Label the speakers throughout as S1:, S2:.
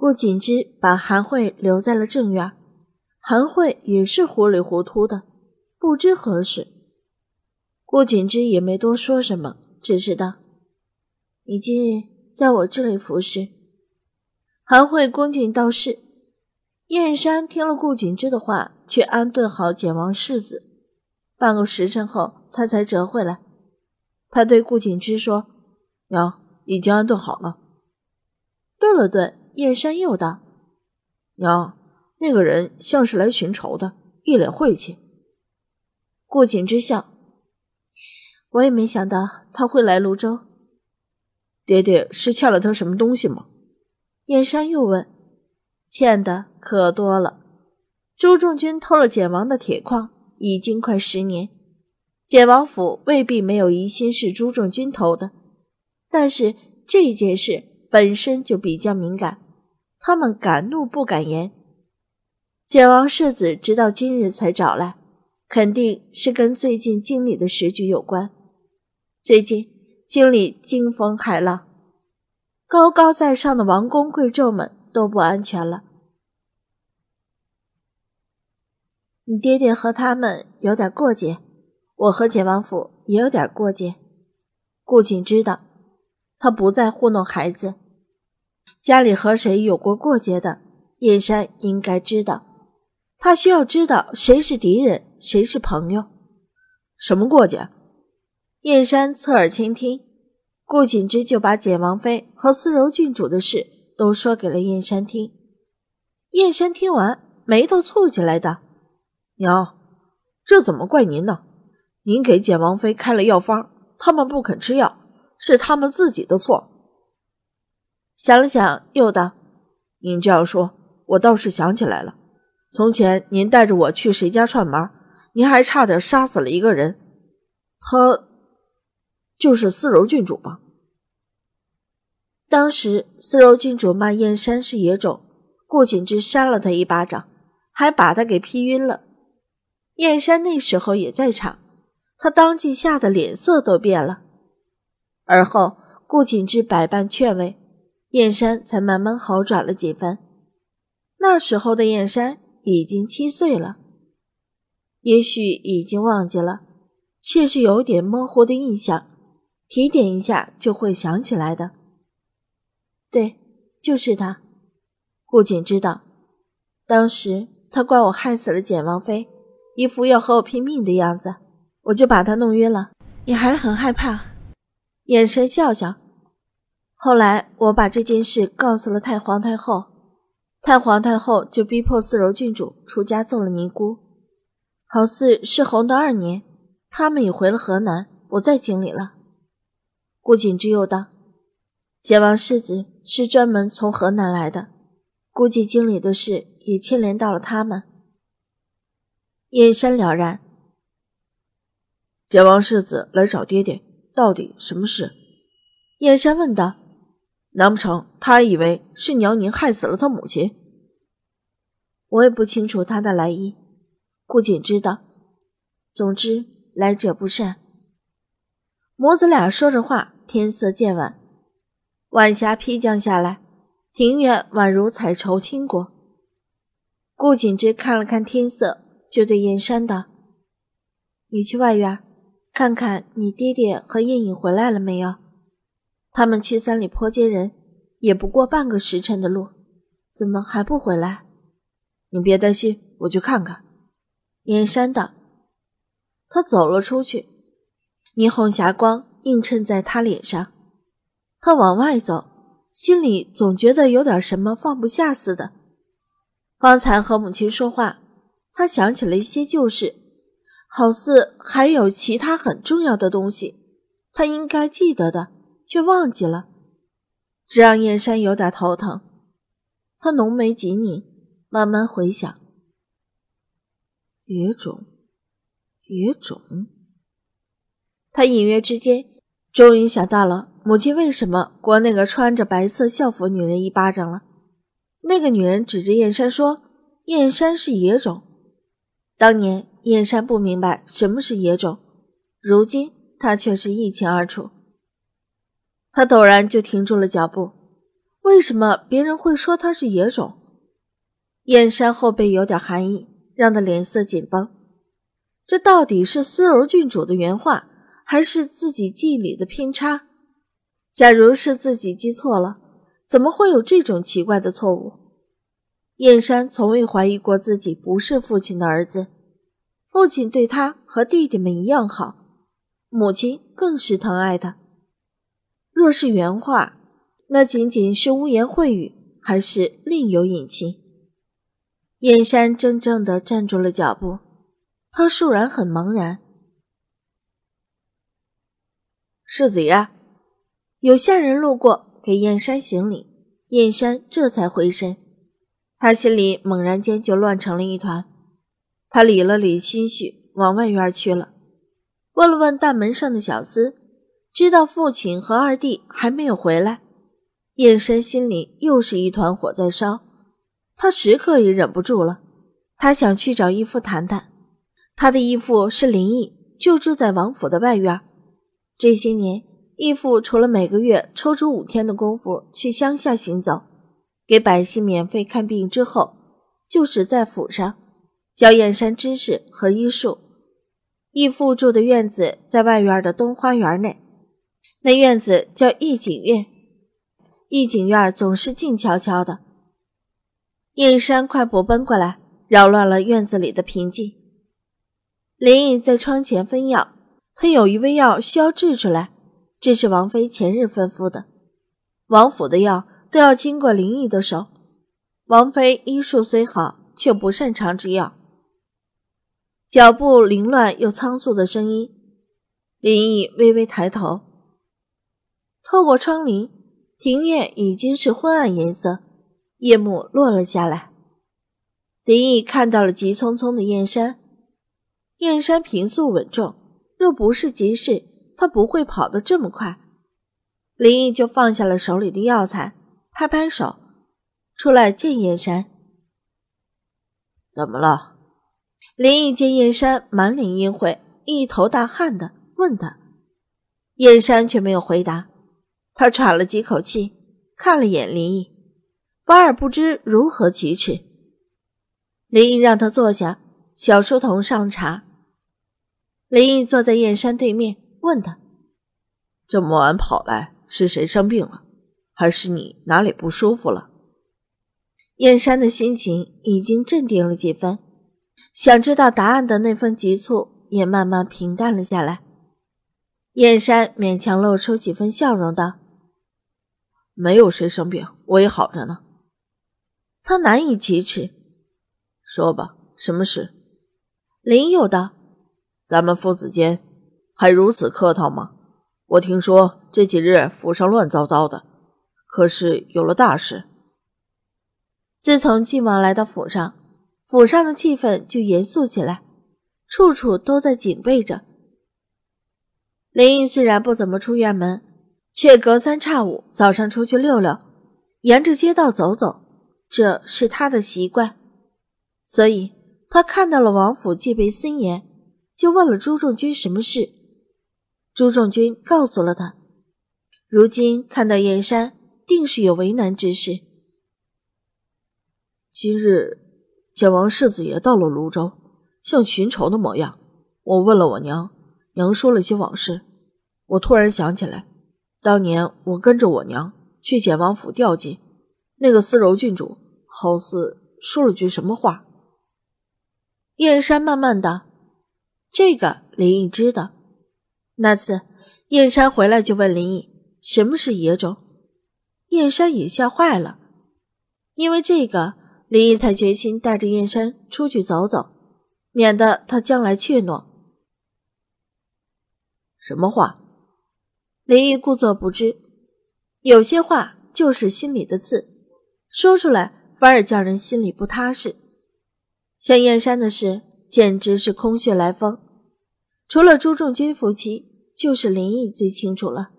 S1: 顾景之把韩慧留在了正院，韩慧也是糊里糊涂的，不知何时。顾景之也没多说什么，只是道：“你今日在我这里服侍。”韩慧恭敬道是。燕山听了顾景之的话，去安顿好简王世子。半个时辰后，他才折回来，他对顾景之说：“娘已经安顿好了。”顿了顿。燕山又道：“娘，那个人像是来寻仇的，一脸晦气。顾景之笑，我也没想到他会来泸州。爹爹是欠了他什么东西吗？”燕山又问：“欠的可多了。朱仲军偷了简王的铁矿，已经快十年，简王府未必没有疑心是朱仲军偷的，但是这件事……”本身就比较敏感，他们敢怒不敢言。简王世子直到今日才找来，肯定是跟最近京里的时局有关。最近京里惊风骇浪，高高在上的王公贵胄们都不安全了。你爹爹和他们有点过节，我和简王府也有点过节。顾瑾知道，他不再糊弄孩子。家里和谁有过过节的？燕山应该知道，他需要知道谁是敌人，谁是朋友。什么过节？燕山侧耳倾听，顾锦之就把简王妃和思柔郡主的事都说给了燕山听。燕山听完，眉头蹙起来的。娘，这怎么怪您呢？您给简王妃开了药方，他们不肯吃药，是他们自己的错。想了想，又道：“您这样说，我倒是想起来了。从前您带着我去谁家串门，您还差点杀死了一个人。他就是思柔郡主吧？当时思柔郡主骂燕山是野种，顾景之扇了他一巴掌，还把他给劈晕了。燕山那时候也在场，他当即吓得脸色都变了。而后顾景之百般劝慰。”燕山才慢慢好转了几分。那时候的燕山已经七岁了，也许已经忘记了，却是有点模糊的印象，提点一下就会想起来的。对，就是他。顾景知道，当时他怪我害死了简王妃，一副要和我拼命的样子，我就把他弄晕了。你还很害怕，燕山笑笑。后来我把这件事告诉了太皇太后，太皇太后就逼迫四柔郡主出家做了尼姑。好似是洪德二年，他们也回了河南，不在京里了。顾景之又道：“简王世子是专门从河南来的，估计京里的事也牵连到了他们。”燕山了然，简王世子来找爹爹，到底什么事？燕山问道。难不成他以为是娘您害死了他母亲？我也不清楚他的来意。顾景之道，总之来者不善。母子俩说着话，天色渐晚，晚霞披降下来，庭院宛如彩绸轻裹。顾景之看了看天色，就对燕山道：“你去外院看看，你爹爹和燕影回来了没有？”他们去三里坡接人，也不过半个时辰的路，怎么还不回来？你别担心，我去看看。燕山道，他走了出去，霓虹霞光映衬在他脸上。他往外走，心里总觉得有点什么放不下似的。方才和母亲说话，他想起了一些旧事，好似还有其他很重要的东西，他应该记得的。却忘记了，这让燕山有点头疼。他浓眉紧拧，慢慢回想：“野种，野种。”他隐约之间终于想到了母亲为什么掴那个穿着白色校服女人一巴掌了。那个女人指着燕山说：“燕山是野种。”当年燕山不明白什么是野种，如今他却是一清二楚。他陡然就停住了脚步。为什么别人会说他是野种？燕山后背有点寒意，让他脸色紧绷。这到底是丝柔郡主的原话，还是自己记忆里的偏差？假如是自己记错了，怎么会有这种奇怪的错误？燕山从未怀疑过自己不是父亲的儿子。父亲对他和弟弟们一样好，母亲更是疼爱他。若是原话，那仅仅是污言秽语，还是另有隐情？燕山怔怔的站住了脚步，他肃然，很茫然。世子爷，有下人路过，给燕山行礼，燕山这才回身。他心里猛然间就乱成了一团，他理了理心绪，往外院去了，问了问大门上的小厮。知道父亲和二弟还没有回来，燕山心里又是一团火在烧，他时刻也忍不住了。他想去找义父谈谈。他的义父是林毅，就住在王府的外院。这些年，义父除了每个月抽出五天的功夫去乡下行走，给百姓免费看病之后，就只在府上教燕山知识和医术。义父住的院子在外院的东花园内。那院子叫义景院，义景院总是静悄悄的。燕山快步奔过来，扰乱了院子里的平静。林毅在窗前分药，他有一味药需要制出来，这是王妃前日吩咐的。王府的药都要经过林毅的手。王妃医术虽好，却不擅长制药。脚步凌乱又仓促的声音，林毅微微抬头。透过窗棂，庭院已经是昏暗颜色，夜幕落了下来。林毅看到了急匆匆的燕山，燕山平素稳重，若不是急事，他不会跑得这么快。林毅就放下了手里的药材，拍拍手，出来见燕山。怎么了？林毅见燕山满脸阴晦，一头大汗的问他，燕山却没有回答。他喘了几口气，看了一眼林毅，反而不知如何启齿。林毅让他坐下，小书童上茶。林毅坐在燕山对面，问他：“这么晚跑来，是谁生病了，还是你哪里不舒服了？”燕山的心情已经镇定了几分，想知道答案的那份急促也慢慢平淡了下来。燕山勉强露出几分笑容，道。没有谁生病，我也好着呢。他难以启齿，说吧，什么事？林有道，咱们父子间还如此客套吗？我听说这几日府上乱糟糟的，可是有了大事。自从晋王来到府上，府上的气氛就严肃起来，处处都在警备着。林毅虽然不怎么出院门。却隔三差五早上出去溜溜，沿着街道走走，这是他的习惯。所以他看到了王府戒备森严，就问了朱仲军什么事。朱仲军告诉了他，如今看到燕山，定是有为难之事。今日蒋王世子爷到了泸州，像寻仇的模样。我问了我娘，娘说了些往事，我突然想起来。当年我跟着我娘去简王府调进，那个丝柔郡主好似说了句什么话。燕山慢慢道：“这个林毅知道。那次燕山回来就问林毅什么是野种，燕山也吓坏了，因为这个林毅才决心带着燕山出去走走，免得他将来怯懦。什么话？”林毅故作不知，有些话就是心里的刺，说出来反而叫人心里不踏实。像燕山的事，简直是空穴来风。除了朱仲君夫妻，就是林毅最清楚了。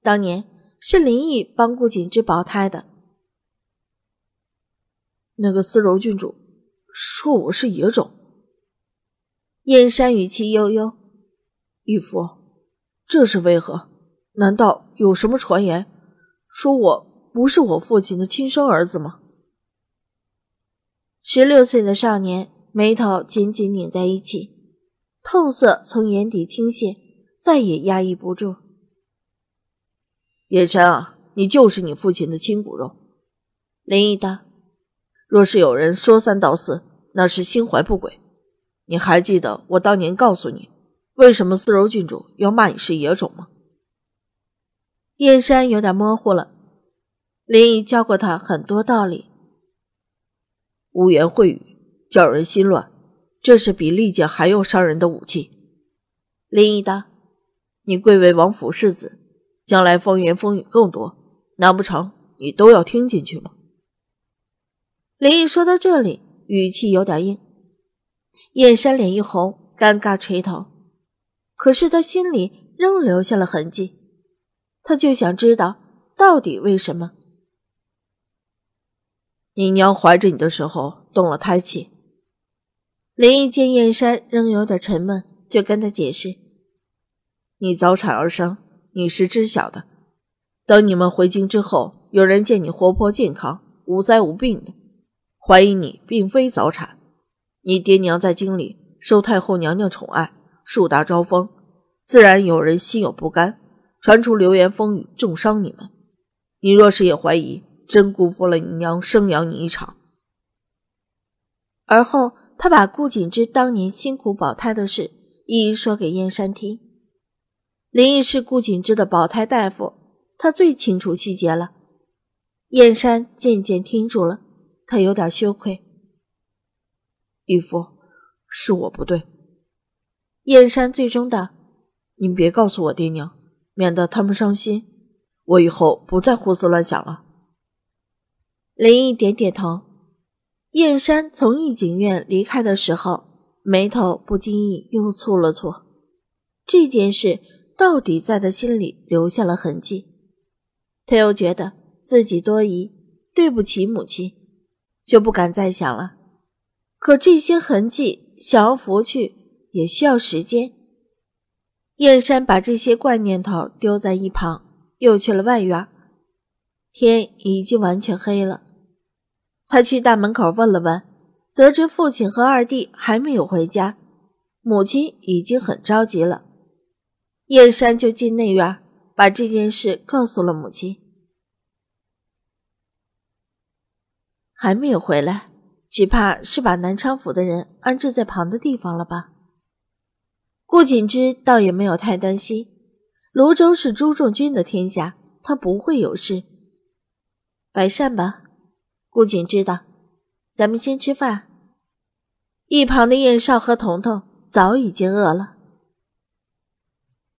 S1: 当年是林毅帮顾景之保胎的。那个丝柔郡主说我是野种。燕山语气悠悠：“义父，这是为何？”难道有什么传言，说我不是我父亲的亲生儿子吗？十六岁的少年眉头紧紧拧在一起，痛色从眼底倾泻，再也压抑不住。叶辰啊，你就是你父亲的亲骨肉。林毅道：“若是有人说三道四，那是心怀不轨。你还记得我当年告诉你，为什么丝柔郡主要骂你是野种吗？”燕山有点模糊了。林毅教过他很多道理。污言秽语叫人心乱，这是比利剑还要伤人的武器。林毅道：“你贵为王府世子，将来风言风语更多，难不成你都要听进去吗？”林毅说到这里，语气有点硬。燕山脸一红，尴尬垂头。可是他心里仍留下了痕迹。他就想知道到底为什么。你娘怀着你的时候动了胎气。林毅见燕山仍有点沉闷，就跟他解释：“你早产而生，你是知晓的。等你们回京之后，有人见你活泼健康，无灾无病的，怀疑你并非早产。你爹娘在京里受太后娘娘宠爱，树大招风，自然有人心有不甘。”传出流言风语，重伤你们。你若是也怀疑，真辜负了你娘生养你一场。而后，他把顾景之当年辛苦保胎的事一一说给燕山听。林毅是顾景之的保胎大夫，他最清楚细节了。燕山渐渐听住了，他有点羞愧。义父，是我不对。燕山最终道：“您别告诉我爹娘。”免得他们伤心，我以后不再胡思乱想了。林毅点点头。燕山从逸景院离开的时候，眉头不经意又蹙了蹙。这件事到底在他心里留下了痕迹，他又觉得自己多疑，对不起母亲，就不敢再想了。可这些痕迹想要拂去，也需要时间。燕山把这些怪念头丢在一旁，又去了外院。天已经完全黑了，他去大门口问了问，得知父亲和二弟还没有回家，母亲已经很着急了。燕山就进内院，把这件事告诉了母亲。还没有回来，只怕是把南昌府的人安置在旁的地方了吧。顾景之倒也没有太担心，泸州是朱重军的天下，他不会有事。摆膳吧，顾景之道，咱们先吃饭。一旁的燕少和彤彤早已经饿了。